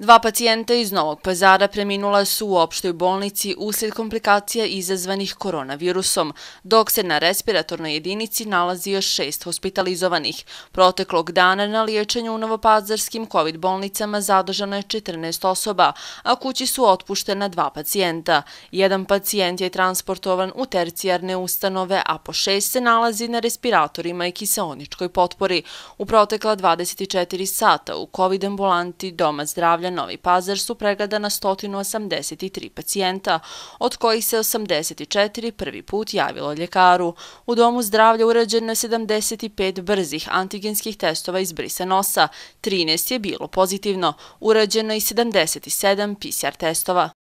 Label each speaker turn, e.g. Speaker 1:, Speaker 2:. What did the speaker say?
Speaker 1: Dva pacijenta iz Novog pazara preminula su u opštoj bolnici uslijed komplikacija izazvanih koronavirusom, dok se na respiratornoj jedinici nalazi još šest hospitalizovanih. Proteklog dana na liječenju u novopazarskim COVID bolnicama zadržano je 14 osoba, a kući su otpuštena dva pacijenta. Jedan pacijent je transportovan u tercijarne ustanove, a po šest se nalazi na respiratorima i kiseoničkoj potpori. U protekla 24 sata u COVID ambulanti Doma zdravlja Novi Pazar su pregledana 183 pacijenta, od kojih se 84 prvi put javilo ljekaru. U Domu zdravlja urađeno je 75 brzih antigenskih testova iz brisa nosa, 13 je bilo pozitivno, urađeno je 77 PCR testova.